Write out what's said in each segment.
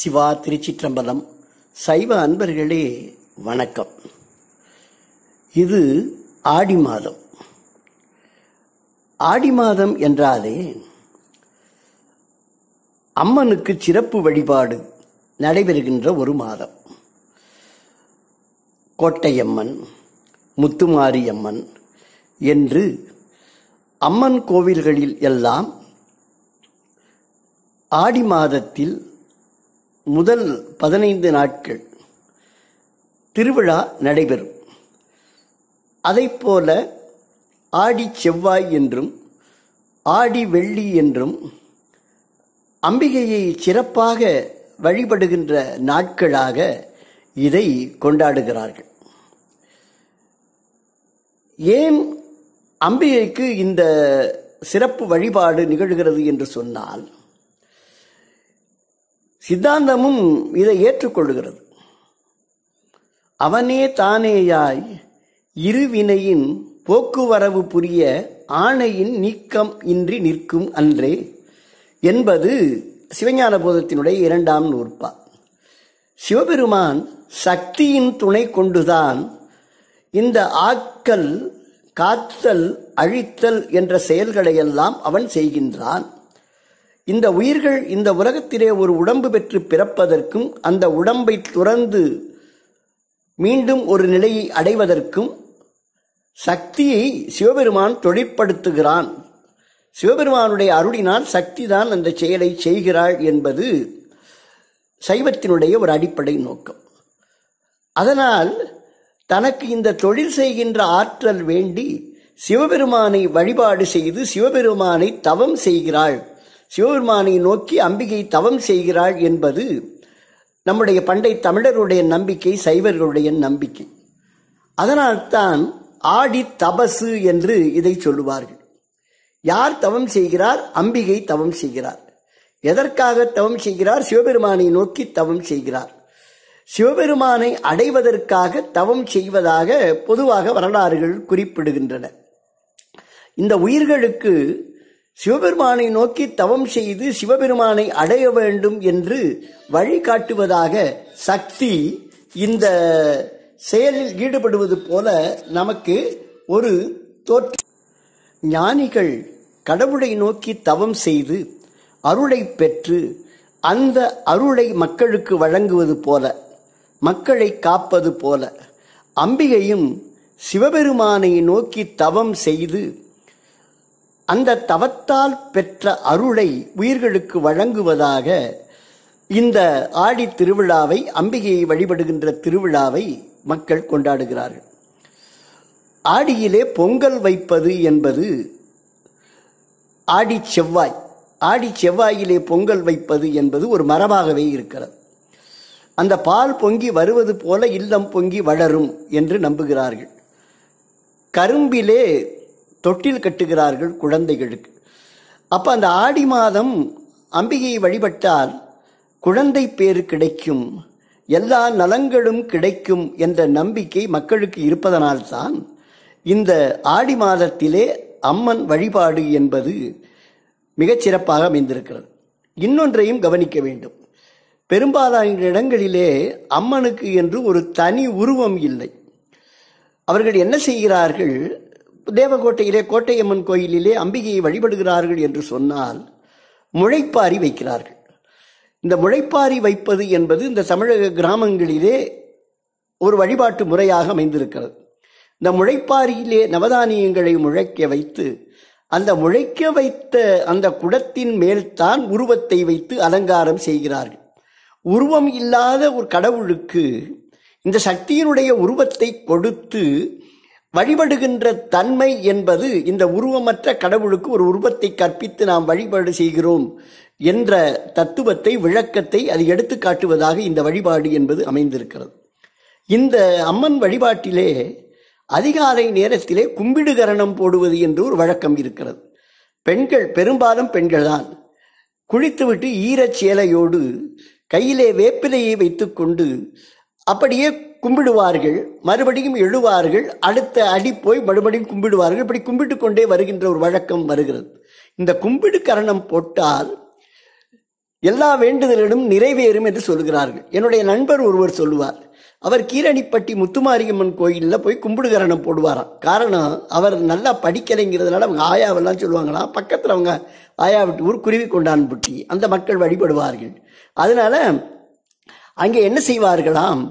சிவா திருச்சிற்றம்பலம் சைவ அன்பர்களே வணக்கம் இது ஆடி மாதம் ஆடி மாதம் என்றாலே அம்மனுக்கு சிறப்பு வழிபாடு நடைபெறுகின்ற ஒரு மாதம் கோட்டையம்மன் முத்துமாரியம்மன் என்று அம்மன் கோவில்களில் எல்லாம் ஆடி மாதத்தில் முதல் பதினைந்து நாட்கள் திருவிழா நடைபெறும் அதைப்போல ஆடி செவ்வாய் என்றும் ஆடி வெள்ளி என்றும் அம்பிகையை சிறப்பாக வழிபடுகின்ற நாட்களாக இதை கொண்டாடுகிறார்கள் ஏன் அம்பிகைக்கு இந்த சிறப்பு வழிபாடு நிகழ்கிறது என்று சொன்னால் சித்தாந்தமும் இதை ஏற்றுக்கொள்கிறது அவனே தானேயாய் இருவினையின் போக்குவரவு புரிய ஆணையின் நீக்கம் இன்றி நிற்கும் அன்றே என்பது சிவஞான போதத்தினுடைய இரண்டாம் நூற்பா சிவபெருமான் சக்தியின் துணை கொண்டுதான் இந்த ஆக்கல் காத்தல் அழித்தல் என்ற செயல்களையெல்லாம் அவன் செய்கின்றான் இந்த உயிர்கள் இந்த உலகத்திலே ஒரு உடம்பு பெற்று பிறப்பதற்கும் அந்த உடம்பை துறந்து மீண்டும் ஒரு நிலையை அடைவதற்கும் சக்தியை சிவபெருமான் தொழிற்படுத்துகிறான் சிவபெருமானுடைய அருளினால் சக்தி தான் அந்த செயலை செய்கிறாள் என்பது சைவத்தினுடைய ஒரு அடிப்படை நோக்கம் அதனால் தனக்கு இந்த தொழில் செய்கின்ற ஆற்றல் வேண்டி சிவபெருமானை வழிபாடு செய்து சிவபெருமானை தவம் செய்கிறாள் சிவபெருமானை நோக்கி அம்பிகை தவம் செய்கிறாள் என்பது நம்முடைய பண்டை தமிழருடைய நம்பிக்கை சைவர்களுடைய நம்பிக்கை அதனால்தான் ஆடி தபசு என்று இதை சொல்லுவார்கள் யார் தவம் செய்கிறார் அம்பிகை தவம் செய்கிறார் எதற்காக தவம் செய்கிறார் சிவபெருமானை நோக்கி தவம் செய்கிறார் சிவபெருமானை அடைவதற்காக தவம் செய்வதாக பொதுவாக வரலாறுகள் குறிப்பிடுகின்றன இந்த உயிர்களுக்கு சிவபெருமானை நோக்கி தவம் செய்து சிவபெருமானை அடைய வேண்டும் என்று வழிகாட்டுவதாக சக்தி இந்த செயலில் ஈடுபடுவது போல நமக்கு ஒரு தோற்ற ஞானிகள் கடவுளை நோக்கி தவம் செய்து அருளை பெற்று அந்த அருளை மக்களுக்கு வழங்குவது போல மக்களை காப்பது போல அம்பிகையும் சிவபெருமானை நோக்கி தவம் செய்து அந்த தவத்தால் பெற்ற அருளை உயிர்களுக்கு வழங்குவதாக இந்த ஆடி திருவிழாவை அம்பிகையை வழிபடுகின்ற திருவிழாவை மக்கள் கொண்டாடுகிறார்கள் ஆடியிலே பொங்கல் வைப்பது என்பது ஆடி செவ்வாய் ஆடி செவ்வாயிலே பொங்கல் வைப்பது என்பது ஒரு மரபாகவே இருக்கிறது அந்த பால் பொங்கி வருவது போல இல்லம் பொங்கி வளரும் என்று நம்புகிறார்கள் கரும்பிலே தொட்டில் கட்டுகிறார்கள் குழந்தைகளுக்கு அப்போ அந்த ஆடி மாதம் அம்பிகையை வழிபட்டால் குழந்தை பேர் கிடைக்கும் எல்லா நலங்களும் கிடைக்கும் என்ற நம்பிக்கை மக்களுக்கு இருப்பதனால்தான் இந்த ஆடி மாதத்திலே அம்மன் வழிபாடு என்பது மிகச்சிறப்பாக அமைந்திருக்கிறது இன்னொன்றையும் கவனிக்க வேண்டும் பெரும்பாலான இடங்களிலே அம்மனுக்கு என்று ஒரு தனி உருவம் இல்லை அவர்கள் என்ன செய்கிறார்கள் தேவகோட்டையிலே கோட்டையம்மன் கோயிலிலே அம்பிகையை வழிபடுகிறார்கள் என்று சொன்னால் முளைப்பாரி வைக்கிறார்கள் இந்த முளைப்பாரி வைப்பது என்பது இந்த தமிழக கிராமங்களிலே ஒரு வழிபாட்டு முறையாக அமைந்திருக்கிறது இந்த முளைப்பாரியிலே நவதானியங்களை முழைக்க வைத்து அந்த முளைக்க வைத்த அந்த குடத்தின் மேல்தான் உருவத்தை வைத்து அலங்காரம் செய்கிறார்கள் உருவம் இல்லாத ஒரு கடவுளுக்கு இந்த சக்தியினுடைய உருவத்தை கொடுத்து வழிபடுகின்ற தன்மை என்பது இந்த உருவமற்ற கடவுளுக்கு ஒரு உருவத்தை கற்பித்து நாம் வழிபாடு செய்கிறோம் என்ற தத்துவத்தை விளக்கத்தை அது எடுத்து காட்டுவதாக இந்த வழிபாடு என்பது அமைந்திருக்கிறது இந்த அம்மன் வழிபாட்டிலே அதிகாலை நேரத்திலே கும்பிடு கரணம் போடுவது என்று ஒரு வழக்கம் இருக்கிறது பெண்கள் பெரும்பாலும் பெண்கள்தான் குளித்துவிட்டு ஈரச்சேலையோடு கையிலே வேப்பிலையை வைத்துக்கொண்டு அப்படியே கும்பிடுவார்கள் மறுபடியும் எழுவார்கள் அடுத்த அடி போய் மறுபடியும் கும்பிடுவார்கள் இப்படி கும்பிட்டு கொண்டே வருகின்ற ஒரு வழக்கம் வருகிறது இந்த கும்பிடு கரணம் போட்டால் எல்லா வேண்டுதலிலும் நிறைவேறும் என்று சொல்கிறார்கள் என்னுடைய நண்பர் ஒருவர் சொல்லுவார் அவர் கீரணிப்பட்டி முத்துமாரியம்மன் கோயிலில் போய் கும்பிடுகரணம் போடுவாராம் காரணம் அவர் நல்லா படிக்கலைங்கிறதுனால அவங்க ஆயாவெல்லாம் சொல்லுவாங்களாம் பக்கத்தில் அவங்க ஆயா விட்டு ஊர் குருவி கொண்டான் புட்டி அந்த மக்கள் வழிபடுவார்கள் அதனால அங்கே என்ன செய்வார்களாம்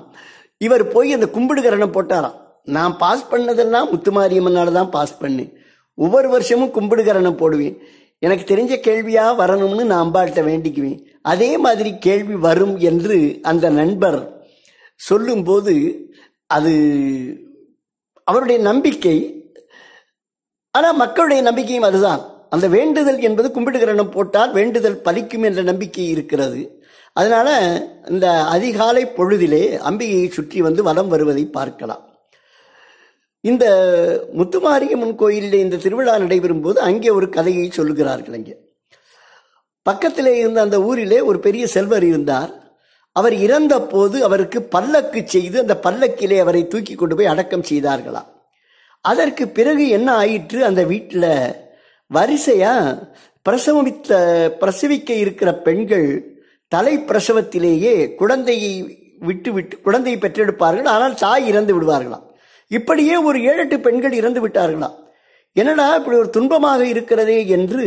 இவர் போய் அந்த கும்பிடுகரணம் போட்டாராம் நான் பாஸ் பண்ணதெல்லாம் முத்துமாரியம்மனால தான் பாஸ் பண்ணு ஒவ்வொரு வருஷமும் கும்பிடுகரணம் போடுவேன் எனக்கு தெரிஞ்ச கேள்வியாக வரணும்னு நான் அம்பாட்ட வேண்டிக்குவேன் அதே மாதிரி கேள்வி வரும் என்று அந்த நண்பர் சொல்லும்போது அது அவருடைய நம்பிக்கை ஆனால் மக்களுடைய நம்பிக்கையும் அதுதான் அந்த வேண்டுதல் என்பது கும்பிடுகிறனம் போட்டால் வேண்டுதல் பலிக்கும் என்ற நம்பிக்கை இருக்கிறது அதனால் இந்த அதிகாலை பொழுதிலே அம்பிகையை சுற்றி வந்து வலம் வருவதை பார்க்கலாம் இந்த முத்துமாரியம்மன் கோயிலில் இந்த திருவிழா நடைபெறும் போது அங்கே ஒரு கதையை சொல்லுகிறார்கள் அங்கே பக்கத்திலே இருந்த அந்த ஊரிலே ஒரு பெரிய செல்வர் இருந்தார் அவர் இறந்த போது அவருக்கு பல்லக்கு செய்து அந்த பல்லக்கிலே அவரை தூக்கி கொண்டு போய் அடக்கம் செய்தார்களாம் அதற்கு பிறகு என்ன ஆயிற்று அந்த வீட்டில் வரிசையாக பிரசவமித்த பிரசவிக்க இருக்கிற பெண்கள் தலை பிரசவத்திலேயே குழந்தையை விட்டு விட்டு குழந்தையை பெற்றெடுப்பார்கள் ஆனால் தாய் இறந்து விடுவார்களாம் இப்படியே ஒரு ஏழெட்டு பெண்கள் இறந்து விட்டார்களாம் என்னடா இப்படி ஒரு துன்பமாக இருக்கிறதே என்று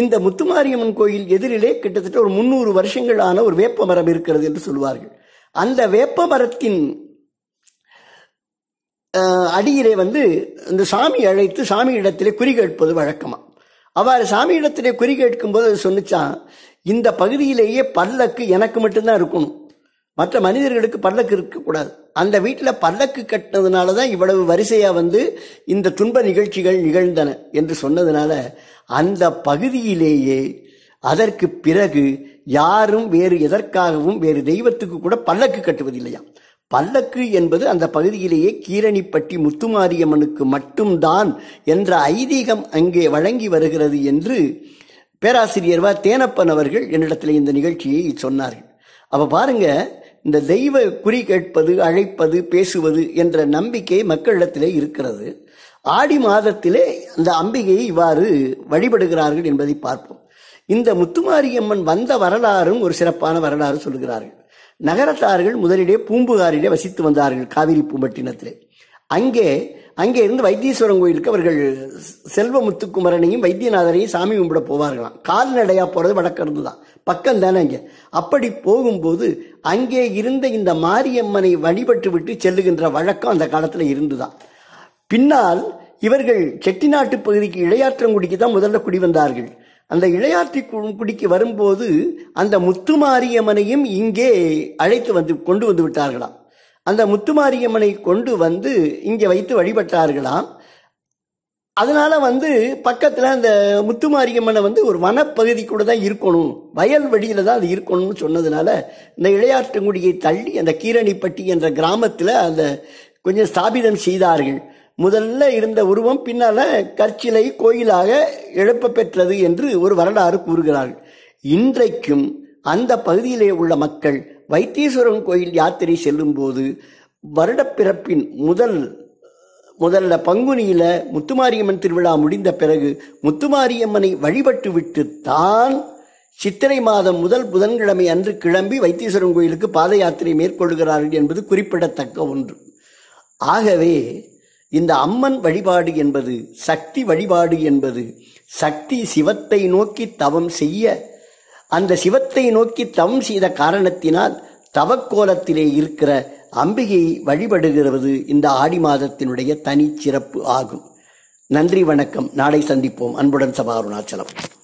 இந்த முத்துமாரியம்மன் கோயில் எதிரிலே கிட்டத்தட்ட ஒரு முந்நூறு வருஷங்களான ஒரு வேப்ப மரம் இருக்கிறது என்று சொல்வார்கள் அந்த வேப்ப மரத்தின் அடியிலே வந்து இந்த சாமி அழைத்து சாமி இடத்திலே குறி கேட்பது வழக்கமா அவர் சாமி இடத்திலே குறி கேட்கும் போது சொன்னிச்சான் இந்த பகுதியிலேயே பல்லக்கு எனக்கு மட்டும்தான் இருக்கணும் மற்ற மனிதர்களுக்கு பல்லக்கு இருக்கக்கூடாது அந்த வீட்டில் பல்லக்கு கட்டினதுனால தான் இவ்வளவு வரிசையாக வந்து இந்த துன்ப நிகழ்ச்சிகள் நிகழ்ந்தன என்று சொன்னதுனால அந்த பகுதியிலேயே அதற்கு பிறகு யாரும் வேறு எதற்காகவும் வேறு தெய்வத்துக்கு கூட பல்லக்கு கட்டுவதில்லையா பல்லக்கு என்பது அந்த பகுதியிலேயே கீரணிப்பட்டி முத்துமாரியம்மனுக்கு மட்டும்தான் என்ற ஐதீகம் அங்கே வழங்கி வருகிறது என்று பேராசிரியர் வா தேனப்பன் அவர்கள் என்னிடத்தில் இந்த நிகழ்ச்சியை சொன்னார்கள் அப்போ பாருங்க இந்த தெய்வ குறி கேட்பது அழைப்பது பேசுவது என்ற நம்பிக்கை மக்களிடத்திலே இருக்கிறது ஆடி மாதத்திலே அந்த அம்பிகையை இவ்வாறு வழிபடுகிறார்கள் என்பதை பார்ப்போம் இந்த முத்துமாரியம்மன் வந்த வரலாறும் ஒரு சிறப்பான வரலாறு சொல்கிறார்கள் நகரத்தார்கள் முதலிடையே பூம்புகாரிலே வசித்து வந்தார்கள் காவிரி பூம்பட்டினத்திலே அங்கே அங்கே இருந்து வைத்தீஸ்வரன் கோயிலுக்கு அவர்கள் செல்வமுத்துக்குமரனையும் வைத்தியநாதனையும் சாமி கும்பிட போவார்களாம் கால்நடையாக போகிறது வடக்கிறது தான் பக்கம் தானே அங்கே அப்படி போகும்போது அங்கே இருந்த இந்த மாரியம்மனை வழிபட்டு விட்டு செல்லுகின்ற வழக்கம் அந்த காலத்தில் இருந்துதான் பின்னால் இவர்கள் செட்டிநாட்டு பகுதிக்கு இளையாற்றங்குடிக்கு தான் முதல்ல குடி வந்தார்கள் அந்த இளையாற்றி குடிக்கு வரும்போது அந்த முத்துமாரியம்மனையும் இங்கே அழைத்து வந்து கொண்டு வந்து விட்டார்களாம் அந்த முத்துமாரியம்மனை கொண்டு வந்து இங்கே வைத்து வழிபட்டார்களாம் அதனால வந்து பக்கத்தில் அந்த முத்துமாரியம்மனை வந்து ஒரு வனப்பகுதி கூட தான் இருக்கணும் வயல் வழியில் தான் அது இருக்கணும்னு சொன்னதுனால இந்த இளையாற்றங்குடியை தள்ளி அந்த கீரணிப்பட்டி என்ற கிராமத்தில் அந்த கொஞ்சம் ஸ்தாபிதம் செய்தார்கள் முதல்ல இருந்த உருவம் பின்னால கற்சிலை கோயிலாக எழுப்ப பெற்றது என்று ஒரு வரலாறு கூறுகிறார்கள் இன்றைக்கும் அந்த பகுதியிலே உள்ள மக்கள் வைத்தீஸ்வரன் கோயில் யாத்திரை செல்லும்போது வருடப்பிறப்பின் முதல் முதல்ல பங்குனியில முத்துமாரியம்மன் திருவிழா முடிந்த பிறகு முத்துமாரியம்மனை வழிபட்டு விட்டு தான் சித்திரை மாதம் முதல் புதன்கிழமை அன்று கிளம்பி வைத்தீஸ்வரன் கோயிலுக்கு பாத யாத்திரை மேற்கொள்கிறார்கள் என்பது குறிப்பிடத்தக்க ஒன்று ஆகவே இந்த அம்மன் வழிபாடு என்பது சக்தி வழிபாடு என்பது சக்தி சிவத்தை நோக்கி தவம் செய்ய அந்த சிவத்தை நோக்கி தவம் செய்த காரணத்தினால் தவக்கோலத்திலே இருக்கிற அம்பிகையை வழிபடுகிறது இந்த ஆடி மாதத்தினுடைய தனிச்சிறப்பு ஆகும் நன்றி வணக்கம் நாளை சந்திப்போம் அன்புடன் சபா அருணாச்சலம்